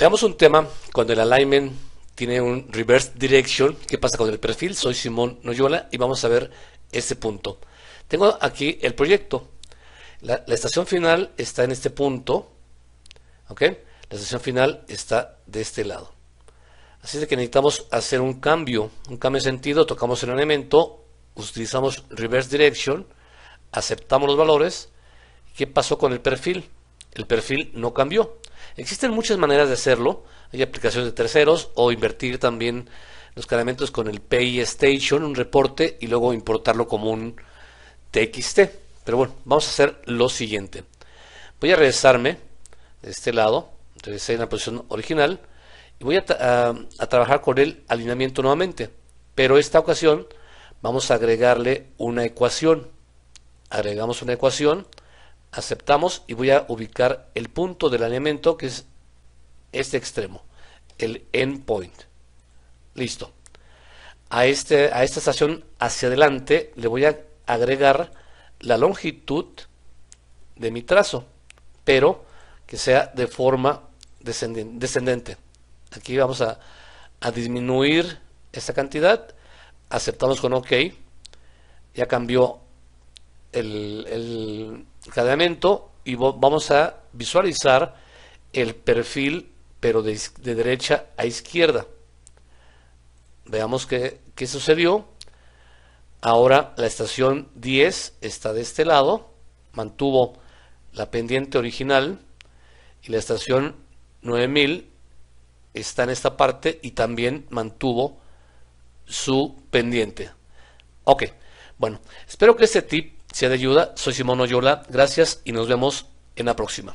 Veamos un tema cuando el alignment tiene un reverse direction. ¿Qué pasa con el perfil? Soy Simón Noyola y vamos a ver este punto. Tengo aquí el proyecto. La, estación final está en este punto. La estación final está de este lado. Así es que necesitamos hacer un cambio, un cambio de sentido. Tocamos el elemento, utilizamos reverse direction, aceptamos los valores. ¿Qué pasó con el perfil? El perfil no cambió. Existen muchas maneras de hacerlo. Hay aplicaciones de terceros o invertir también los cargamentos con el PI Station, un reporte, y luego importarlo como un TXT. Pero bueno, vamos a hacer lo siguiente. Voy a regresarme de este lado, regresé en la posición original, y voy a trabajar con el alineamiento nuevamente. Pero esta ocasión vamos a agregarle una ecuación. Agregamos una ecuación aceptamos y voy a ubicar el punto del elemento que es este extremo, el endpoint. Listo. A, este, a esta estación hacia adelante le voy a agregar la longitud de mi trazo, pero que sea de forma descendente. Aquí vamos a, a disminuir esta cantidad, aceptamos con OK, ya cambió el y vamos a visualizar el perfil, pero de, derecha a izquierda. Veamos qué, qué sucedió. Ahora la estación 10 está de este lado, mantuvo la pendiente original y la estación 9000 está en esta parte y también mantuvo su pendiente. Ok, bueno, espero que este tip si de ayuda, soy Simón Oyola, gracias y nos vemos en la próxima.